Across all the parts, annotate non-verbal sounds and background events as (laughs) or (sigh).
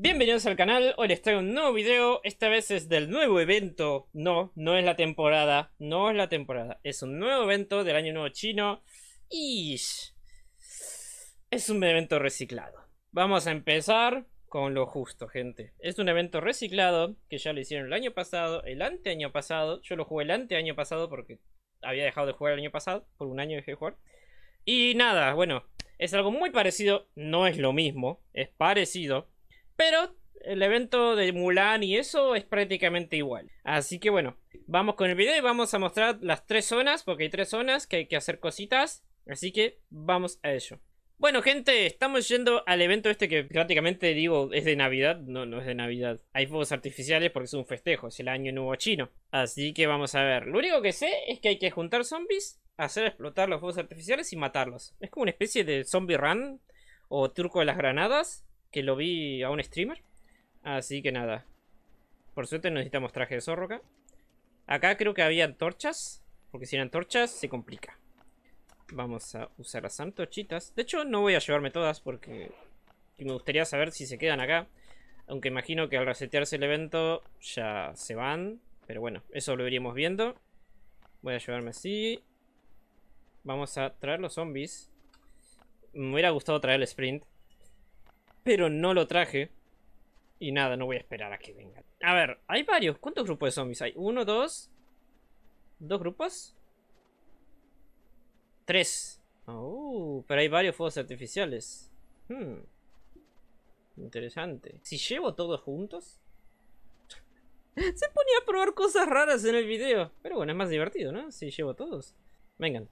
Bienvenidos al canal, hoy les traigo un nuevo video, esta vez es del nuevo evento, no, no es la temporada, no es la temporada, es un nuevo evento del año nuevo chino y es un evento reciclado. Vamos a empezar con lo justo, gente. Es un evento reciclado que ya lo hicieron el año pasado, el año pasado, yo lo jugué el año pasado porque había dejado de jugar el año pasado, por un año dejé de jugar. Y nada, bueno, es algo muy parecido, no es lo mismo, es parecido pero el evento de Mulan y eso es prácticamente igual. Así que bueno, vamos con el video y vamos a mostrar las tres zonas, porque hay tres zonas que hay que hacer cositas. Así que vamos a ello. Bueno gente, estamos yendo al evento este que prácticamente digo es de Navidad, no, no es de Navidad. Hay fuegos artificiales porque es un festejo, es el año nuevo chino. Así que vamos a ver, lo único que sé es que hay que juntar zombies, hacer explotar los fuegos artificiales y matarlos. Es como una especie de zombie run o turco de las granadas, que lo vi a un streamer. Así que nada. Por suerte necesitamos traje de zorro acá. Acá creo que había antorchas. Porque si eran antorchas se complica. Vamos a usar las antorchitas. De hecho no voy a llevarme todas porque... Me gustaría saber si se quedan acá. Aunque imagino que al resetearse el evento ya se van. Pero bueno, eso lo iríamos viendo. Voy a llevarme así. Vamos a traer los zombies. Me hubiera gustado traer el sprint pero no lo traje. Y nada, no voy a esperar a que vengan. A ver, hay varios. ¿Cuántos grupos de zombies hay? Uno, dos... ¿Dos grupos? Tres. Oh, pero hay varios fuegos artificiales. Hmm. Interesante. Si llevo todos juntos... (laughs) Se ponía a probar cosas raras en el video. Pero bueno, es más divertido, ¿no? Si llevo todos. Vengan.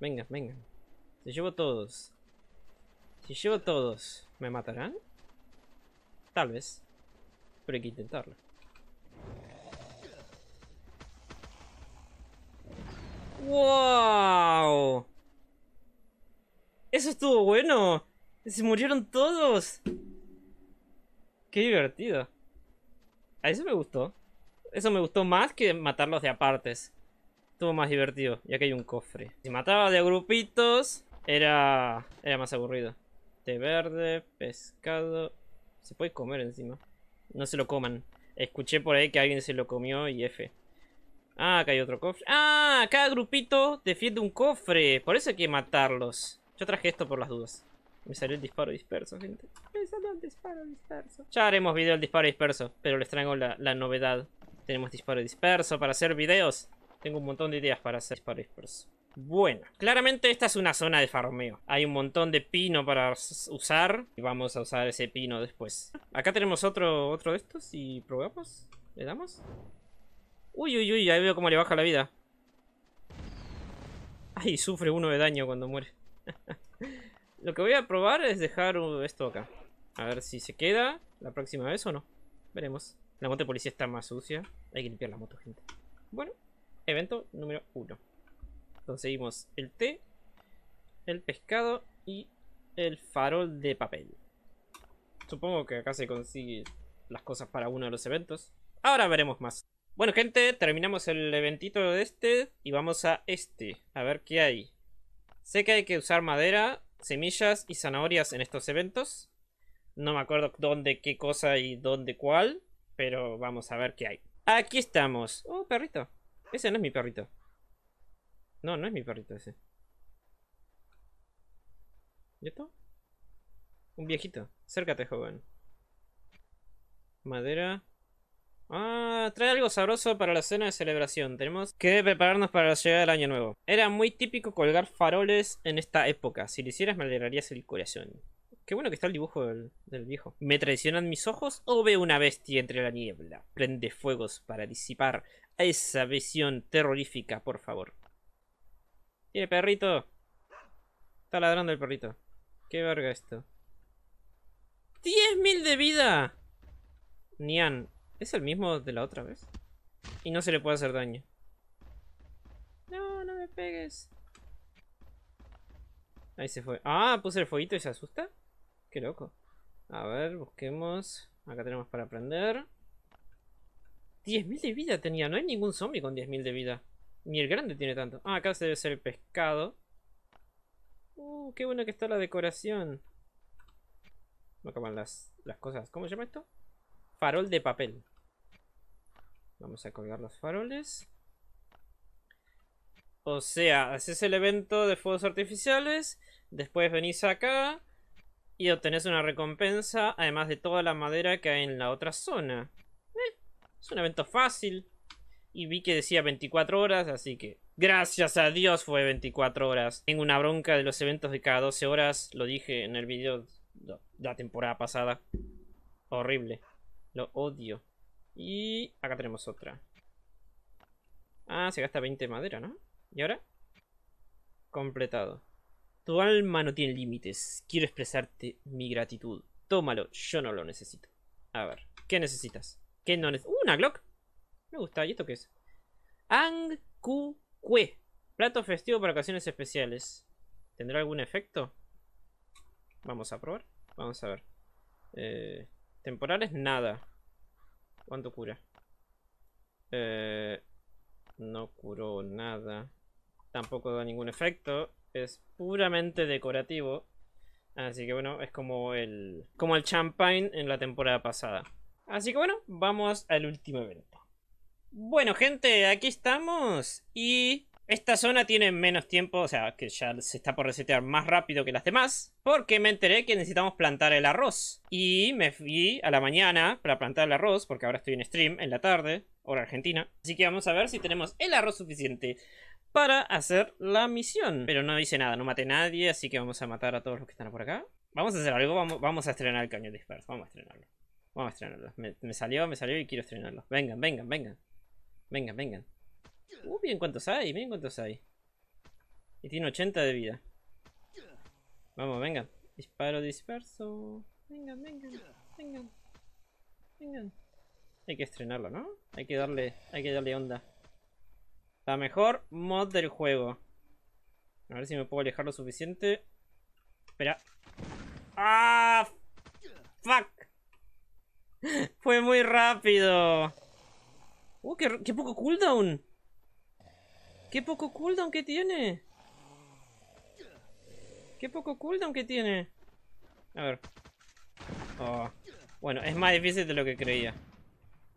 Vengan, vengan. Si llevo todos. Si llevo todos, ¿me matarán? Tal vez. Pero hay que intentarlo. ¡Wow! ¡Eso estuvo bueno! ¡Se murieron todos! ¡Qué divertido! A eso me gustó. Eso me gustó más que matarlos de apartes. Estuvo más divertido, ya que hay un cofre. Si mataba de grupitos era, era más aburrido té verde, pescado. Se puede comer encima. No se lo coman. Escuché por ahí que alguien se lo comió y F. Ah, acá hay otro cofre. Ah, cada grupito defiende un cofre. Por eso hay que matarlos. Yo traje esto por las dudas. Me salió el disparo disperso, gente. Me salió el disparo disperso. Ya haremos video del disparo disperso, pero les traigo la, la novedad. Tenemos disparo disperso para hacer videos. Tengo un montón de ideas para hacer disparo disperso. Bueno, claramente esta es una zona de farmeo. Hay un montón de pino para usar. Y vamos a usar ese pino después. Acá tenemos otro, otro de estos y probamos. ¿Le damos? Uy, uy, uy, ahí veo cómo le baja la vida. Ay, sufre uno de daño cuando muere. (laughs) Lo que voy a probar es dejar esto acá. A ver si se queda la próxima vez o no. Veremos. La moto de policía está más sucia. Hay que limpiar la moto, gente. Bueno, evento número uno conseguimos el té, el pescado y el farol de papel. Supongo que acá se consigue las cosas para uno de los eventos. Ahora veremos más. Bueno gente, terminamos el eventito de este y vamos a este, a ver qué hay. Sé que hay que usar madera, semillas y zanahorias en estos eventos. No me acuerdo dónde, qué cosa y dónde cuál, pero vamos a ver qué hay. Aquí estamos. Oh, perrito. Ese no es mi perrito. No, no es mi perrito ese. ¿Y esto? Un viejito. Acércate, joven. Madera. Ah, trae algo sabroso para la cena de celebración. Tenemos que prepararnos para la llegada del año nuevo. Era muy típico colgar faroles en esta época. Si lo hicieras, me alegrarías el corazón. Qué bueno que está el dibujo del, del, viejo. ¿Me traicionan mis ojos o veo una bestia entre la niebla? Prende fuegos para disipar esa visión terrorífica, por favor. ¡Tiene perrito! Está ladrando el perrito. ¡Qué verga esto! ¡10.000 de vida! Nian, ¿es el mismo de la otra vez? Y no se le puede hacer daño. No, no me pegues. Ahí se fue. Ah, puse el fueguito y se asusta. Qué loco. A ver, busquemos. Acá tenemos para aprender. 10.000 de vida tenía. No hay ningún zombie con 10.000 de vida. Ni el grande tiene tanto. Ah, acá se debe ser el pescado. Uh, qué bueno que está la decoración. Me acaban las, las cosas. ¿Cómo se llama esto? Farol de papel. Vamos a colgar los faroles. O sea, haces el evento de fuegos artificiales. Después venís acá. Y obtenés una recompensa. Además de toda la madera que hay en la otra zona. Eh, es un evento fácil y vi que decía 24 horas, así que gracias a Dios fue 24 horas. Tengo una bronca de los eventos de cada 12 horas, lo dije en el video de la temporada pasada. Horrible, lo odio. Y acá tenemos otra. Ah, se gasta 20 de madera, ¿no? ¿Y ahora? Completado. Tu alma no tiene límites. Quiero expresarte mi gratitud. Tómalo, yo no lo necesito. A ver, ¿qué necesitas? ¿Qué no necesitas? ¡Uh, ¡Una Glock! Me gusta. ¿Y esto qué es? Ang Ku Kue. Plato festivo para ocasiones especiales. ¿Tendrá algún efecto? Vamos a probar. Vamos a ver. Temporal eh, temporales, nada. ¿Cuánto cura? Eh, no curó nada. Tampoco da ningún efecto. Es puramente decorativo. Así que bueno, es como el, como el champagne en la temporada pasada. Así que bueno, vamos al último evento. Bueno, gente, aquí estamos. Y esta zona tiene menos tiempo, o sea, que ya se está por resetear más rápido que las demás. Porque me enteré que necesitamos plantar el arroz. Y me fui a la mañana para plantar el arroz, porque ahora estoy en stream en la tarde, hora argentina. Así que vamos a ver si tenemos el arroz suficiente para hacer la misión. Pero no hice nada, no maté a nadie, así que vamos a matar a todos los que están por acá. Vamos a hacer algo, vamos, a estrenar el cañón disperso, vamos a estrenarlo. Vamos a estrenarlo. me salió, me salió y quiero estrenarlo. Vengan, vengan, vengan. Vengan, vengan. Uh, bien cuántos hay, bien cuántos hay. Y tiene 80 de vida. Vamos, vengan. Disparo disperso. Vengan, vengan, vengan. Vengan. Hay que estrenarlo, ¿no? Hay que darle, hay que darle onda. La mejor mod del juego. A ver si me puedo alejar lo suficiente. Espera. ¡Ah! ¡Fuck! (laughs) Fue muy rápido. ¡Uh, qué, poco cooldown! ¡Qué poco cooldown que tiene! ¡Qué poco cooldown que tiene! A ver. Oh. Bueno, es más difícil de lo que creía.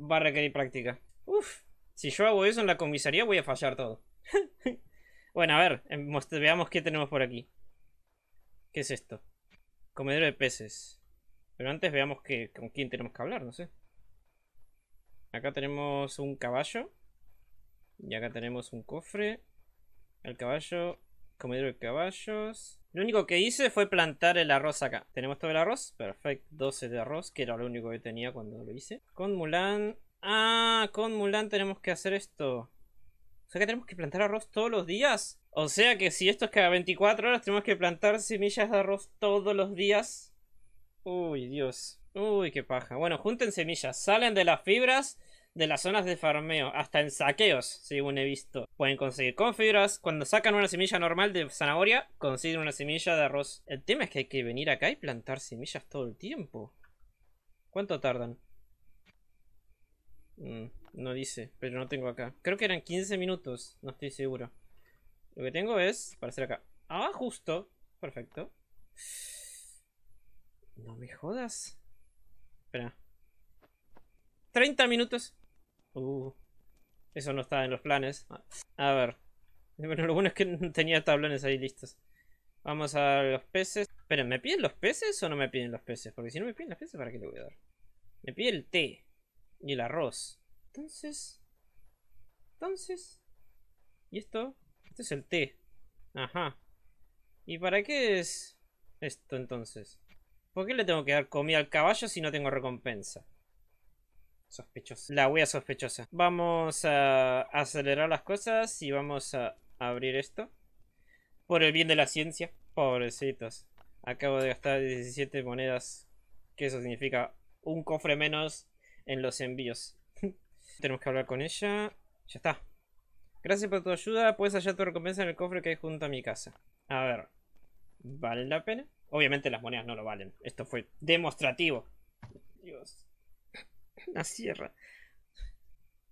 Va a requerir práctica. Uf. Si yo hago eso en la comisaría voy a fallar todo. (laughs) bueno, a ver. Em, veamos qué tenemos por aquí. ¿Qué es esto? Comedero de peces. Pero antes veamos con quién tenemos que hablar, no sé. Acá tenemos un caballo. Y acá tenemos un cofre. El caballo. Comedero de caballos. Lo único que hice fue plantar el arroz acá. ¿Tenemos todo el arroz? Perfecto. 12 de arroz, que era lo único que tenía cuando lo hice. Con Mulan... Ah, con Mulan tenemos que hacer esto. O sea que tenemos que plantar arroz todos los días. O sea que si esto es cada 24 horas, tenemos que plantar semillas de arroz todos los días. Uy, Dios. Uy, qué paja. Bueno, junten semillas. Salen de las fibras de las zonas de farmeo, hasta en saqueos, según he visto. Pueden conseguir Configuras, Cuando sacan una semilla normal de zanahoria, consiguen una semilla de arroz. El tema es que hay que venir acá y plantar semillas todo el tiempo. ¿Cuánto tardan? Mm, no dice, pero no tengo acá. Creo que eran 15 minutos, no estoy seguro. Lo que tengo es para hacer acá. Ah, justo. Perfecto. No me jodas. Espera. 30 minutos. Uh, eso no estaba en los planes. Ah. A ver. Bueno, lo bueno es que (laughs) tenía tablones ahí listos. Vamos a los peces. Pero, ¿me piden los peces o no me piden los peces? Porque si no me piden los peces, ¿para qué le voy a dar? Me pide el té y el arroz. Entonces... Entonces... ¿Y esto? Este es el té. Ajá. ¿Y para qué es esto entonces? ¿Por qué le tengo que dar comida al caballo si no tengo recompensa? sospechosa. La huella sospechosa. Vamos a acelerar las cosas y vamos a abrir esto. Por el bien de la ciencia. Pobrecitos. Acabo de gastar 17 monedas. Que eso significa un cofre menos en los envíos. (laughs) Tenemos que hablar con ella. Ya está. Gracias por tu ayuda. Puedes hallar tu recompensa en el cofre que hay junto a mi casa. A ver. ¿Vale la pena? Obviamente las monedas no lo valen. Esto fue demostrativo. Dios. (laughs) La sierra.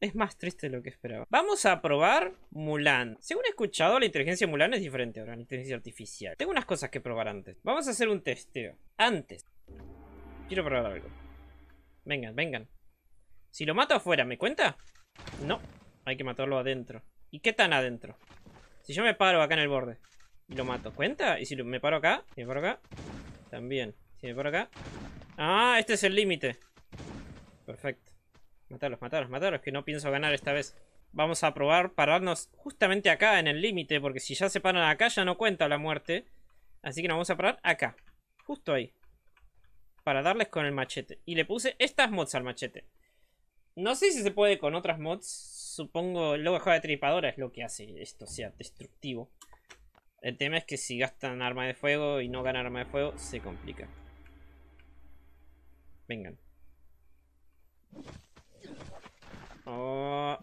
Es más triste de lo que esperaba. Vamos a probar Mulan. Según he escuchado, la inteligencia de Mulan es diferente ahora, la inteligencia artificial. Tengo unas cosas que probar antes. Vamos a hacer un testeo. Antes. Quiero probar algo. Vengan, vengan. Si lo mato afuera, ¿me cuenta? No. Hay que matarlo adentro. ¿Y qué tan adentro? Si yo me paro acá en el borde y lo mato, ¿cuenta? Y si me paro acá, me paro acá, también. Si me paro acá. Ah, este es el límite. Perfecto. matarlos, matarlos, matarlos que no pienso ganar esta vez. Vamos a probar pararnos justamente acá, en el límite, porque si ya se paran acá ya no cuenta la muerte. Así que nos vamos a parar acá, justo ahí. Para darles con el machete. Y le puse estas mods al machete. No sé si se puede con otras mods. Supongo el logo de tripadora es lo que hace esto sea destructivo. El tema es que si gastan arma de fuego y no ganan arma de fuego, se complica. Vengan. Oh.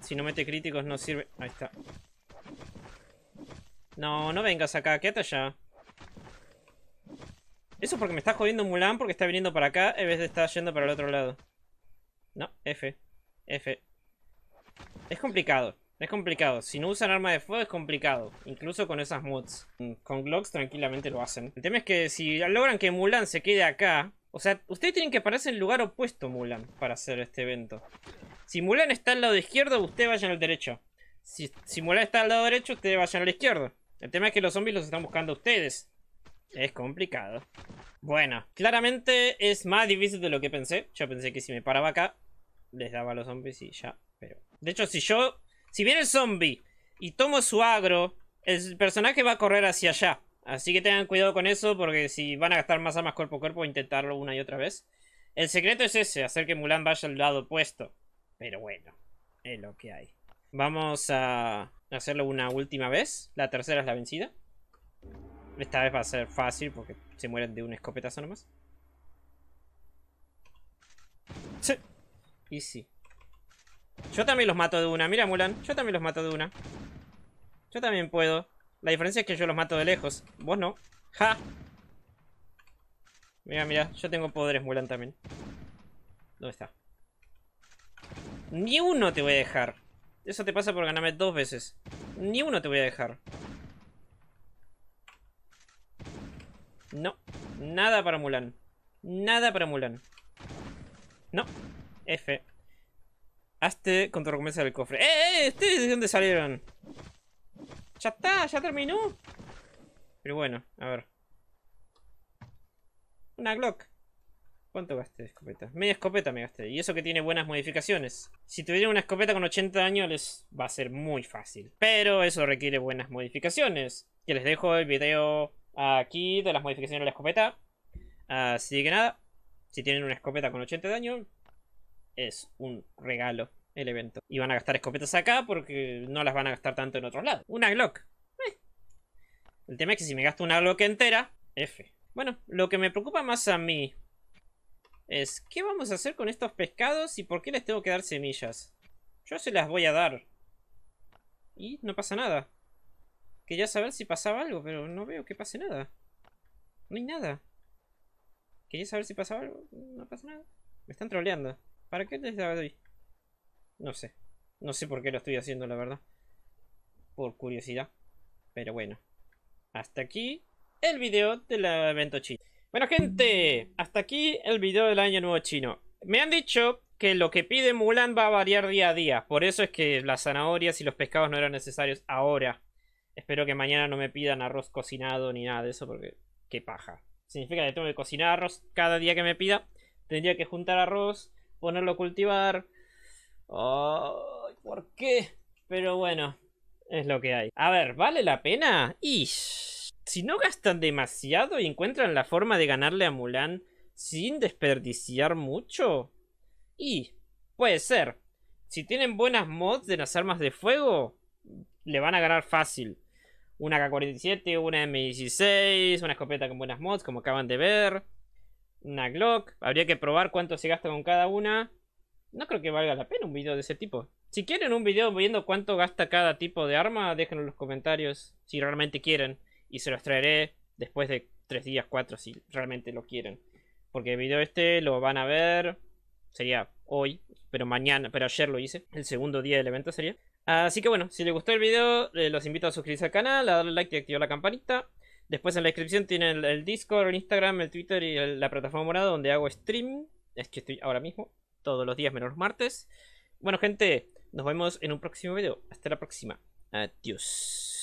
Si no mete críticos no sirve. Ahí está. No, no vengas acá, quédate allá. Eso es porque me está jodiendo Mulan porque está viniendo para acá en vez de estar yendo para el otro lado. No, F. F. Es complicado. Es complicado. Si no usan arma de fuego es complicado. Incluso con esas mods. Con Glocks tranquilamente lo hacen. El tema es que si logran que Mulan se quede acá... O sea, ustedes tienen que pararse en el lugar opuesto, Mulan, para hacer este evento. Si Mulan está al lado izquierdo, ustedes vayan al derecho. Si, Mulan está al lado derecho, ustedes vayan al izquierdo. El tema es que los zombies los están buscando a ustedes. Es complicado. Bueno, claramente es más difícil de lo que pensé. Yo pensé que si me paraba acá, les daba a los zombies y ya. Pero. De hecho, si yo. Si viene el zombie y tomo su agro, el personaje va a correr hacia allá. Así que tengan cuidado con eso, porque si van a gastar más armas cuerpo a cuerpo, intentarlo una y otra vez. El secreto es ese, hacer que Mulan vaya al lado opuesto. Pero bueno, es lo que hay. Vamos a hacerlo una última vez. La tercera es la vencida. Esta vez va a ser fácil porque se mueren de un escopetazo nomás. Sí. Y sí. Yo también los mato de una. Mira, Mulan. Yo también los mato de una. Yo también puedo. La diferencia es que yo los mato de lejos. Vos no. ¡Ja! Mira, mira. Yo tengo poderes Mulan también. ¿Dónde está? Ni uno te voy a dejar. Eso te pasa por ganarme dos veces. Ni uno te voy a dejar. No. Nada para Mulan. Nada para Mulan. No. F. Hazte con tu el del cofre. ¡Eh, ¡Eh, eh! ¿Ustedes de dónde salieron? Ya está, ya terminó. Pero bueno, a ver. Una Glock. ¿Cuánto gasté de escopeta? Media escopeta me gasté. Y eso que tiene buenas modificaciones. Si tuvieran una escopeta con 80 daño les va a ser muy fácil. Pero eso requiere buenas modificaciones. Que les dejo el video aquí de las modificaciones de la escopeta. Así que nada. Si tienen una escopeta con 80 daño, es un regalo el evento. Y van a gastar escopetas acá porque no las van a gastar tanto en otros lados. Una Glock. Eh. El tema es que si me gasto una Glock entera, F. Bueno, lo que me preocupa más a mí es ¿qué vamos a hacer con estos pescados y por qué les tengo que dar semillas? Yo se las voy a dar. Y no pasa nada. Quería saber si pasaba algo, pero no veo que pase nada. No hay nada. Quería saber si pasaba algo, no pasa nada. Me están troleando. ¿Para qué les doy? No sé. No sé por qué lo estoy haciendo, la verdad. Por curiosidad. Pero bueno. Hasta aquí el video del evento chino. Bueno, gente. Hasta aquí el video del año nuevo chino. Me han dicho que lo que pide Mulan va a variar día a día. Por eso es que las zanahorias y los pescados no eran necesarios ahora. Espero que mañana no me pidan arroz cocinado ni nada de eso porque... ¡Qué paja! Significa que tengo que cocinar arroz cada día que me pida. Tendría que juntar arroz, ponerlo a cultivar, ¿Por qué? Pero bueno, es lo que hay. A ver, ¿vale la pena? Y si no gastan demasiado y encuentran la forma de ganarle a Mulan sin desperdiciar mucho. Y puede ser. Si tienen buenas mods de las armas de fuego, le van a ganar fácil. Una K-47, una M16, una escopeta con buenas mods, como acaban de ver. Una Glock. Habría que probar cuánto se gasta con cada una no creo que valga la pena un video de ese tipo. Si quieren un video viendo cuánto gasta cada tipo de arma, déjenlo en los comentarios si realmente quieren. Y se los traeré después de 3 días, 4 si realmente lo quieren. Porque el video este lo van a ver, sería hoy, pero mañana, pero ayer lo hice, el segundo día del evento sería. Así que bueno, si les gustó el video, eh, los invito a suscribirse al canal, a darle like y activar la campanita. Después en la descripción tienen el, Discord, el Instagram, el Twitter y la plataforma morada donde hago stream. Es que estoy ahora mismo todos los días menos martes. Bueno, gente, nos vemos en un próximo video. Hasta la próxima. Adiós.